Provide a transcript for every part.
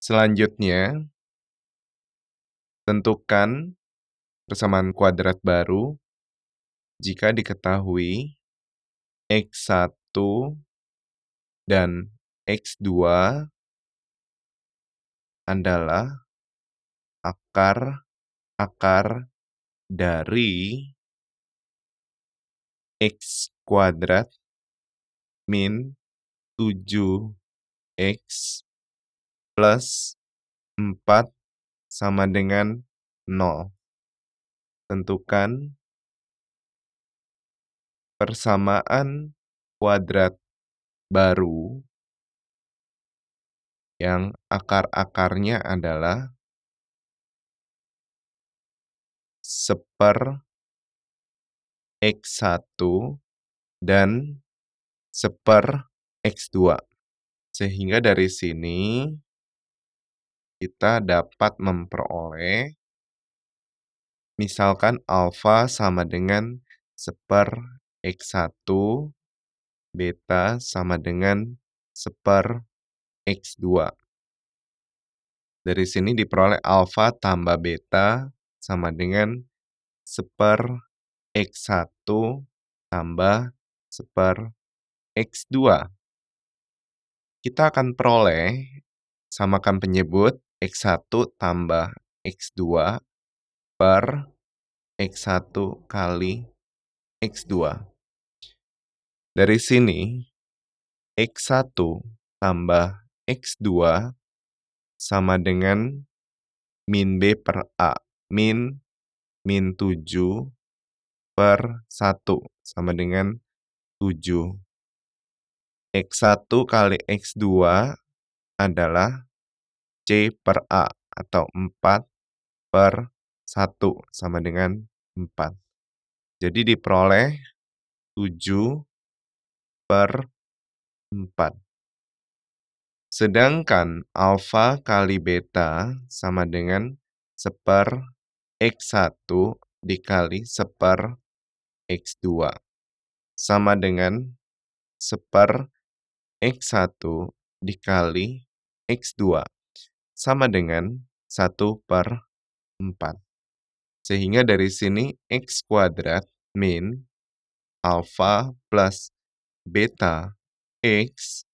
Selanjutnya, tentukan persamaan kuadrat baru jika diketahui X1 dan X2 adalah akar-akar dari X kuadrat min 7X plus 4 sama dengan 0. Tentukan persamaan kuadrat baru yang akar-akarnya adalah seper X1 dan seper X2. Sehingga dari sini kita dapat memperoleh misalkan alfa sama dengan seper X1, beta sama dengan seper X2. Dari sini diperoleh alfa tambah beta sama dengan seper X1 tambah seper X2. Kita akan peroleh, samakan penyebut, X1 tambah X2 per X1 kali X2. Dari sini, X1 tambah X2 sama dengan min B per A. Min, min 7 per 1 sama dengan 7. X1 kali X2 adalah C per A atau 4 per 1 sama dengan 4. Jadi diperoleh 7 per 4. Sedangkan alfa kali beta sama dengan seper X1 dikali seper X2. Sama dengan seper X1 dikali X2 sama dengan 1 per 4. Sehingga dari sini x kuadrat min alfa plus beta x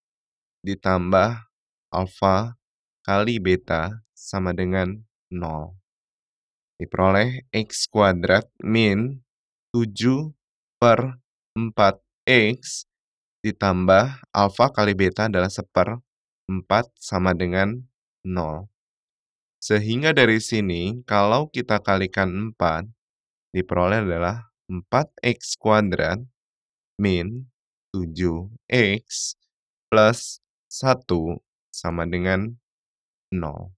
ditambah alfa kali beta sama dengan 0. Diperoleh x kuadrat min 7 per 4x ditambah alfa kali beta adalah 1 per 4 sama dengan 0. Sehingga dari sini, kalau kita kalikan 4, diperoleh adalah 4x kuadrat min 7x plus 1 sama dengan 0.